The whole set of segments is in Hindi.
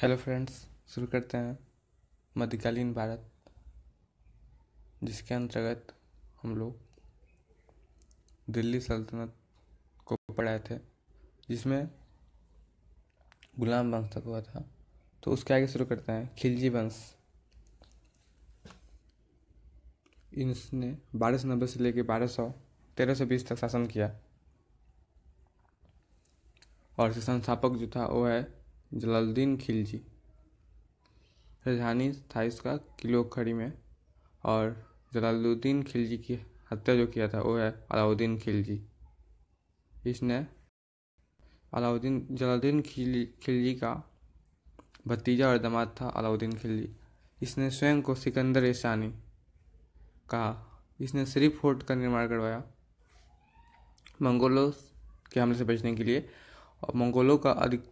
हेलो फ्रेंड्स शुरू करते हैं मध्यकालीन भारत जिसके अंतर्गत हम लोग दिल्ली सल्तनत को पढ़ाए थे जिसमें गुलाम वंश तक हुआ था तो उसके आगे शुरू करते हैं खिलजी वंश इसने बारह सौ नब्बे से लेकर बारह सौ तेरह सौ बीस तक शासन किया और इसके संस्थापक जो था वो है जलालुद्दीन खिलजी राजधानी थाइस का किलो खड़ी में और जलालुद्दीन खिलजी की हत्या जो किया था वो है अलाउद्दीन खिलजी इसने अलाउद्दीन जलालुद्दीन खिलजी खिलजी का भतीजा और दामाद था अलाउद्दीन खिलजी इसने स्वयं को सिकंदर ईशानी कहा इसने श्री फोर्ट का निर्माण करवाया मंगोलों के हमले से बचने के लिए और मंगोलों का अधिक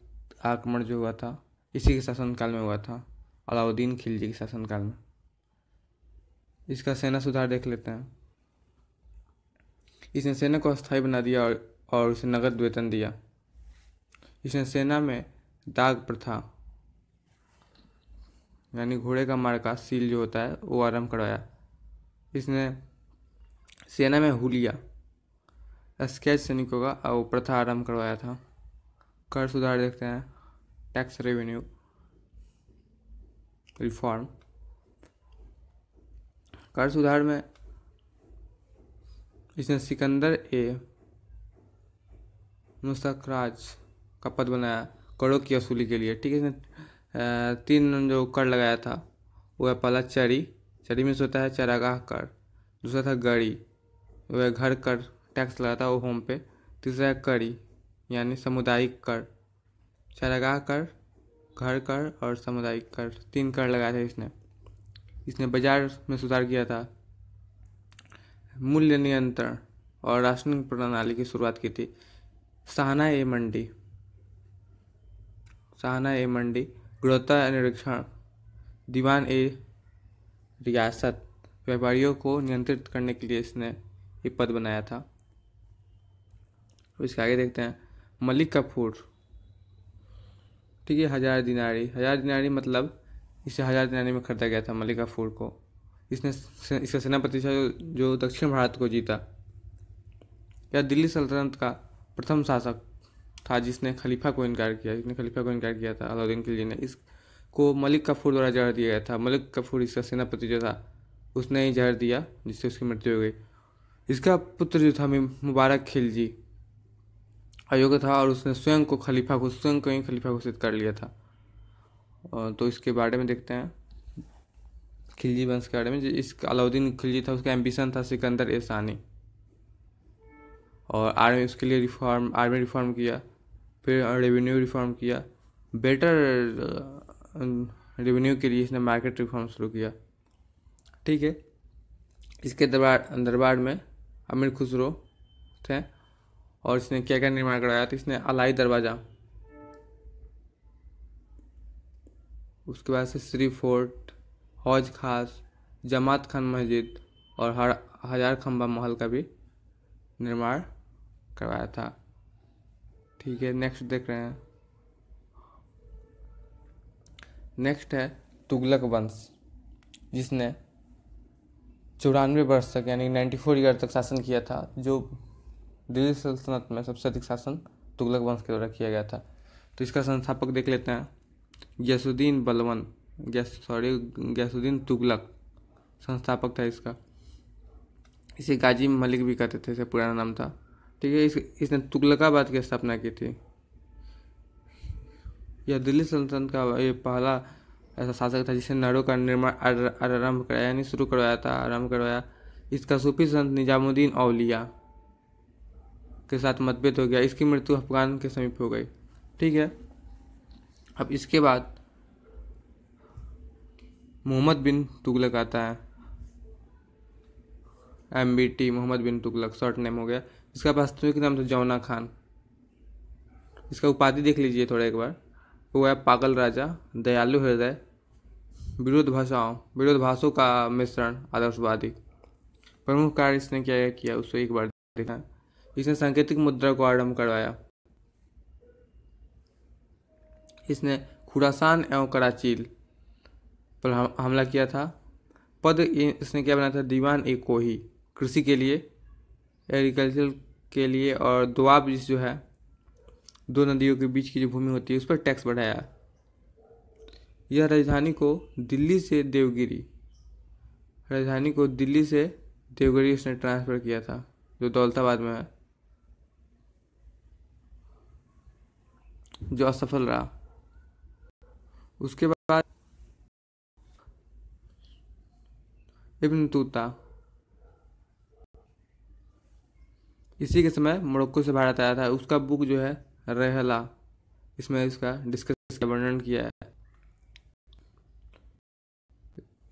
आक्रमण जो हुआ था इसी के शासनकाल में हुआ था अलाउद्दीन खिलजी के शासनकाल में इसका सेना सुधार देख लेते हैं इसने सेना को अस्थायी बना दिया और, और उसे नगद वेतन दिया इसने सेना में दाग प्रथा यानी घोड़े का मार्का सील जो होता है वो आरंभ करवाया इसने सेना में हुलिया स्केच सैनिकों का वो प्रथा आरंभ करवाया था कर सुधार देखते हैं tax revenue रिफॉर्म कर सुधार में इसने सिकंदर ए मुस्तकराज का पद बनाया करों की वसूली के लिए ठीक है इसने तीन जो कर लगाया था वो है पहला चरी चरी में सोता है चरागाह कर दूसरा था गड़ी वह घर कर टैक्स लगाता था वो होम पे तीसरा है करी यानी सामुदायिक कर चरागाह कर घर कर और सामुदायिक कर तीन कर लगाए थे इसने इसने बाजार में सुधार किया था मूल्य नियंत्रण और राशन प्रणाली की शुरुआत की थी सहना ए मंडी सहना ए मंडी गुणवत्ता निरीक्षण दीवान ए रियासत व्यापारियों को नियंत्रित करने के लिए इसने ये पद बनाया था इसके आगे देखते हैं मलिक कपूर ठीक है हज़ार दिनारी हज़ार दिनारी मतलब इसे हज़ार दिनारी में खरीदा गया था मलिका फूर को इसने इसका सेनापति था जो दक्षिण भारत को जीता या दिल्ली सल्तनत का प्रथम शासक था जिसने खलीफा को इनकार किया जिसने खलीफा को इनकार किया था अलाउद्दीन खिलजी ने इसको मलिक कफूर द्वारा जहर दिया गया था मलिक कफूर इसका सेनापति जो था उसने ही जहर दिया जिससे उसकी मृत्यु हो गई इसका पुत्र जो था मुबारक खिलजी अयोग्य था और उसने स्वयं को खलीफा को स्वयं को ही खलीफा घोषित कर लिया था तो इसके बारे में देखते हैं खिलजी वंश के बारे में इस अलाउद्दीन खिलजी था उसका एम्बिशन था सिकंदर ए सानी और आर्मी उसके लिए रिफॉर्म आर्मी रिफॉर्म किया फिर रेवेन्यू रिफॉर्म किया बेटर रेवेन्यू के लिए इसने मार्केट रिफॉर्म शुरू किया ठीक है इसके दरबार दरबार में अमीर खुसरो थे और इसने क्या क्या निर्माण कराया था तो इसने अलाई दरवाज़ा उसके बाद से श्री फोर्ट हौज खास जमात खान मस्जिद और हर हजार खम्बा महल का भी निर्माण करवाया था ठीक है नेक्स्ट देख रहे हैं नेक्स्ट है तुगलक वंश जिसने चौरानवे वर्ष तक यानी नाइन्टी फोर ईयर तक शासन किया था जो दिल्ली सल्तनत में सबसे अधिक शासन तुगलक वंश के द्वारा किया गया था तो इसका संस्थापक देख लेते हैं गैसुद्दीन बलवन गैस सॉरी गैसुद्दीन तुगलक संस्थापक था इसका इसे गाजी मलिक भी कहते थे इसे पुराना नाम था ठीक है इस इसने तुगलकाबाद की स्थापना की थी यह दिल्ली सल्तनत का ये पहला ऐसा शासक था जिसने नहरों का निर्माण आरंभ कराया यानी शुरू करवाया था आरंभ करवाया इसका सूफी संत निजामुद्दीन अलिया के साथ मतभेद हो गया इसकी मृत्यु अफगान के समीप हो गई ठीक है अब इसके बाद मोहम्मद बिन तुगलक आता है M B T Muhammad bin Tughlaq short name हो गया इसका वास्तविक नाम था तो जौना खान इसका उपाधि देख लीजिए थोड़ा एक बार वो है पागल राजा दयालु हृदय विरोध भाषाओं विरोध भाषाओं का मिश्रण आदर्शवादी प्रमुख कार्य इसने क्या किया उसको एक बार देखा इसने सांकेतिक मुद्रा को आरंभ करवाया इसने खुरासान एवं कराचील पर हमला किया था पद इसने क्या बनाया था दीवान ए कोही कृषि के लिए एग्रीकल्चर के लिए और दुआब जिस जो है दो नदियों के बीच की जो भूमि होती है उस पर टैक्स बढ़ाया यह राजधानी को दिल्ली से देवगिरी राजधानी को दिल्ली से देवगिरी उसने ट्रांसफ़र किया था जो दौलताबाद में है जो असफल रहा उसके बाद इब्न तूता इसी के समय मोरक्को से भारत आया था उसका बुक जो है रहला इसमें इसका डिस्कस का वर्णन किया है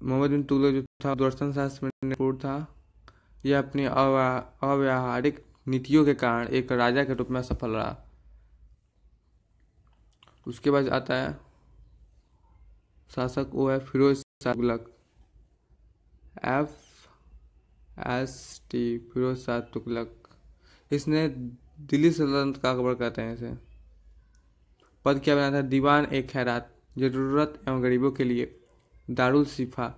मोहम्मद बिन तुगलक जो था दर्शन शास्त्र में निपुण था यह अपनी अव्यवहारिक नीतियों के कारण एक राजा के रूप में सफल रहा उसके बाद आता है शासक ओ है Firoz Shah Tughlaq F S T Firoz Shah Tughlaq इसने दिल्ली सल्तनत का अकबर कहते हैं इसे पद क्या बना था दीवान एक खैरात ज़रूरत एवं गरीबों के लिए दारुल शिफा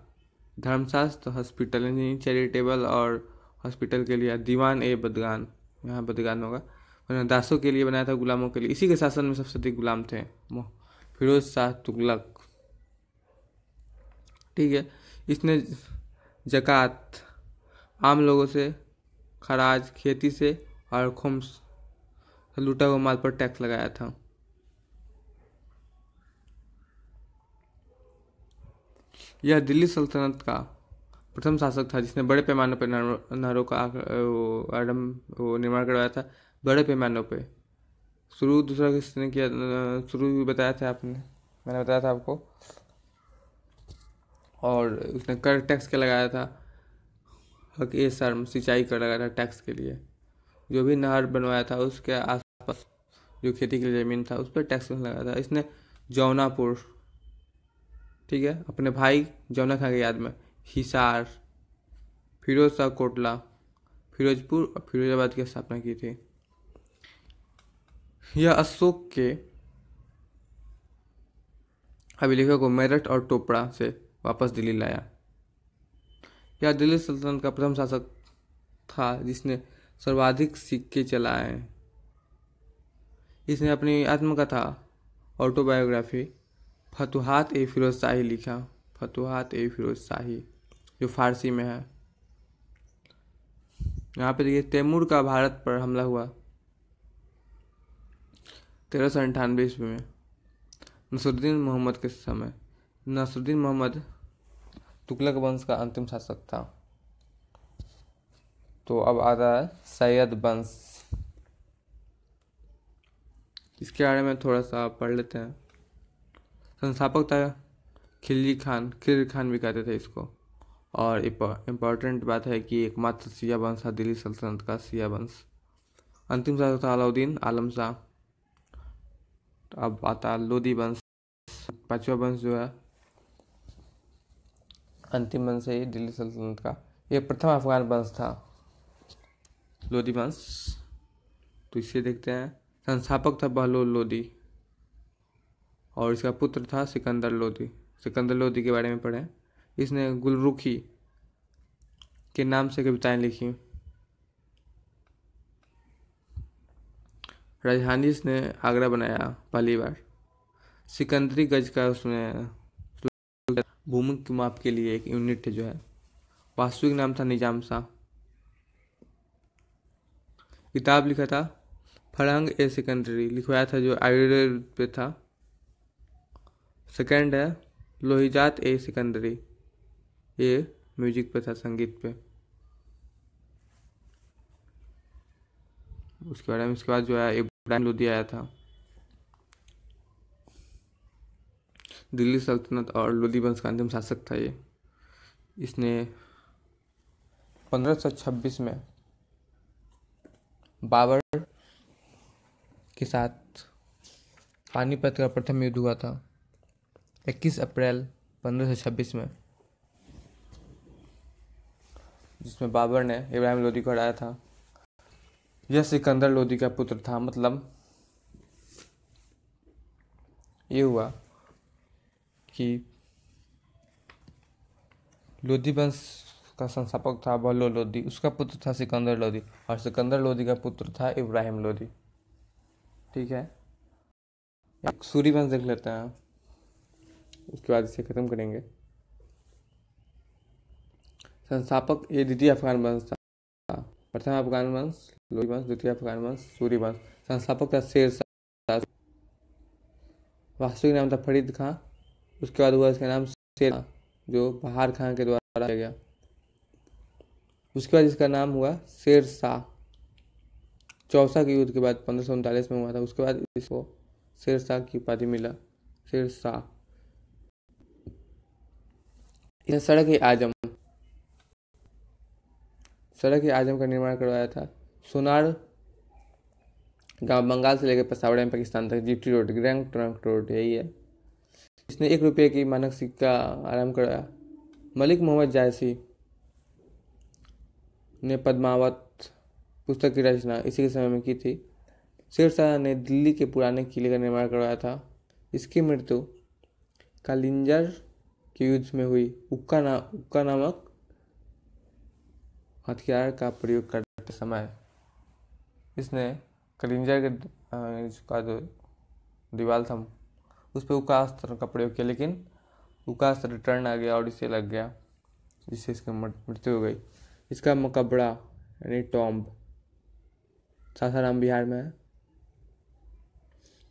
धर्मशास्त्र हॉस्पिटल चैरिटेबल और हॉस्पिटल के लिए दीवान ए बदगान यहाँ बदगान होगा दासों के लिए बनाया था गुलामों के लिए इसी के शासन में सबसे अधिक गुलाम थे फिरोज शाह तुगलक ठीक है इसने जक़ात आम लोगों से खराज खेती से और खुम्स लूटा हुआ माल पर टैक्स लगाया था यह दिल्ली सल्तनत का प्रथम शासक था जिसने बड़े पैमाने पर नहरों का आरम्भ निर्माण करवाया था बड़े पैमानों पे शुरू दूसरा किसने किया शुरू भी बताया था आपने मैंने बताया था आपको और उसने कर टैक्स के लगाया था हक ए सर सिंचाई कर लगाया था टैक्स के लिए जो भी नहर बनवाया था उसके आसपास जो खेती के लिए ज़मीन था उस पर टैक्स लगाया था इसने जौनापुर ठीक है अपने भाई जौना खां की याद में हिसार फिरोज शाह कोटला फिरोजपुर और फिरोजाबाद की स्थापना की थी यह अशोक के अभिलेखों को मेरठ और टोपड़ा से वापस दिल्ली लाया यह दिल्ली सल्तनत का प्रथम शासक था जिसने सर्वाधिक सिक्के चलाए इसने अपनी आत्मकथा ऑटोबायोग्राफी फतुहात ए फिरोज शाही लिखा फतुहात ए फिरोज शाही जो फारसी में है यहाँ पे देखिए तैमूर का भारत पर हमला हुआ तेरह सौ अंठानवे ईस्वी में नसरुद्दीन मोहम्मद के समय नसरुद्दीन मोहम्मद तुगलक वंश का अंतिम शासक था तो अब आ रहा है सैयद वंश इसके बारे में थोड़ा सा पढ़ लेते हैं संस्थापक था खिल्ली खान खिल खान भी कहते थे इसको और इम्पोर्टेंट बात है कि एकमात्र सिया वंश था दिल्ली सल्तनत का सिया वंश अंतिम शासक था अलाउद्दीन आलम शाह तो अब आता है लोधी वंश पांचवा वंश जो है अंतिम वंश है ये दिल्ली सल्तनत का ये प्रथम अफगान वंश था लोधी वंश तो इसे देखते हैं संस्थापक था बहलोल लोधी और इसका पुत्र था सिकंदर लोधी सिकंदर लोधी के बारे में पढ़ें इसने गुलरुखी के नाम से कविताएं लिखी राजहानिस ने आगरा बनाया पहली बार सिकंदरी गज का उसमें भूमि के माप के लिए एक यूनिट है जो है वास्तविक नाम था निजाम शाह किताब लिखा था फरहंग ए सिकंदरी लिखवाया था जो आयुर्वेद पे था सेकंड है लोहिजात ए सिकंदरी ये म्यूजिक पे था संगीत पे उसके बारे में इसके बाद जो है इब्राहिम लोधी आया था दिल्ली सल्तनत और लोदी वंश का अंतिम शासक था ये इसने 1526 में बाबर के साथ पानीपत का प्रथम युद्ध हुआ था 21 अप्रैल 1526 में जिसमें बाबर ने इब्राहिम लोधी को हराया था यह सिकंदर लोधी का पुत्र था मतलब ये हुआ कि लोधी वंश का संस्थापक था बल्लो लोधी उसका पुत्र था सिकंदर लोधी और सिकंदर लोधी का पुत्र था इब्राहिम लोधी ठीक है एक वंश देख लेते हैं उसके बाद इसे ख़त्म करेंगे संस्थापक ये द्वितीय अफगान वंश था प्रथम अफगान वंश लोही वंश द्वितीय अफगान वंश सूर्य वंश संस्थापक था शेर शाह वास्तविक नाम था फरीद खां उसके बाद हुआ इसका नाम शेर जो बहार खां के द्वारा गया उसके बाद इसका नाम हुआ शेर शाह चौसा के युद्ध के बाद पंद्रह सौ उनतालीस में हुआ था उसके बाद इसको शेर शाह की उपाधि मिला शेर शाह सड़क है आजम सड़क ही आजम का निर्माण करवाया था सोनार गांव बंगाल से लेकर पसावड़ा में पाकिस्तान तक GT road grand trunk road यही है इसने एक रुपये की मानक सिक्का आरम्भ करवाया मलिक मोहम्मद जायसी ने पद्मावत पुस्तक की रचना इसी के समय में की थी शेरशाह ने दिल्ली के पुराने किले का निर्माण करवाया था इसकी मृत्यु कालिंजर के युद्ध में हुई उक्का ना उक्का नामक हथियार का प्रयोग करते समय इसने कलिंजर के का जो दीवार था उस पर उकास्त्र का प्रयोग किया लेकिन उकास्त्र रिटर्न आ गया और इसे लग गया जिससे इसकी मृत्यु हो गई इसका मकबड़ा यानी टॉम्ब सासाराम बिहार में है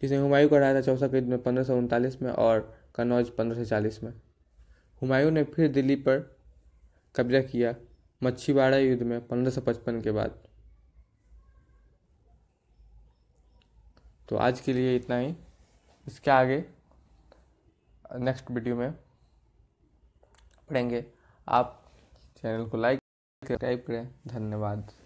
इसने हुमायूं का था चौथा युद्ध में पंद्रह सौ उनतालीस में और कन्नौज पंद्रह सौ चालीस में हुमायूं ने फिर दिल्ली पर कब्जा किया मच्छीवाड़ा युद्ध में पंद्रह सौ पचपन के बाद तो आज के लिए इतना ही इसके आगे नेक्स्ट वीडियो में पढ़ेंगे आप चैनल को लाइक सब्सक्राइब करें धन्यवाद